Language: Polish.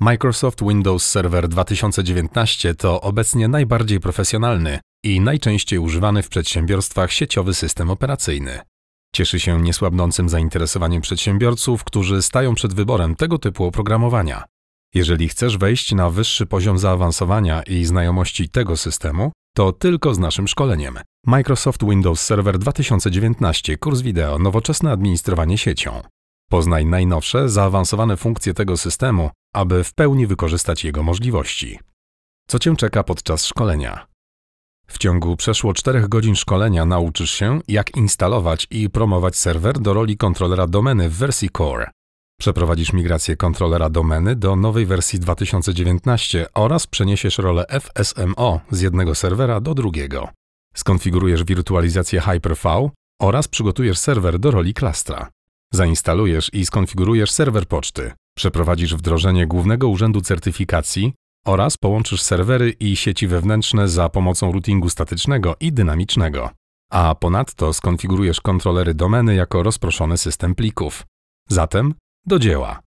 Microsoft Windows Server 2019 to obecnie najbardziej profesjonalny i najczęściej używany w przedsiębiorstwach sieciowy system operacyjny. Cieszy się niesłabnącym zainteresowaniem przedsiębiorców, którzy stają przed wyborem tego typu oprogramowania. Jeżeli chcesz wejść na wyższy poziom zaawansowania i znajomości tego systemu, to tylko z naszym szkoleniem. Microsoft Windows Server 2019 kurs wideo Nowoczesne administrowanie siecią. Poznaj najnowsze, zaawansowane funkcje tego systemu, aby w pełni wykorzystać jego możliwości. Co Cię czeka podczas szkolenia? W ciągu przeszło 4 godzin szkolenia nauczysz się, jak instalować i promować serwer do roli kontrolera domeny w wersji Core. Przeprowadzisz migrację kontrolera domeny do nowej wersji 2019 oraz przeniesiesz rolę FSMO z jednego serwera do drugiego. Skonfigurujesz wirtualizację Hyper-V oraz przygotujesz serwer do roli klastra. Zainstalujesz i skonfigurujesz serwer poczty, przeprowadzisz wdrożenie Głównego Urzędu Certyfikacji oraz połączysz serwery i sieci wewnętrzne za pomocą routingu statycznego i dynamicznego. A ponadto skonfigurujesz kontrolery domeny jako rozproszony system plików. Zatem do dzieła.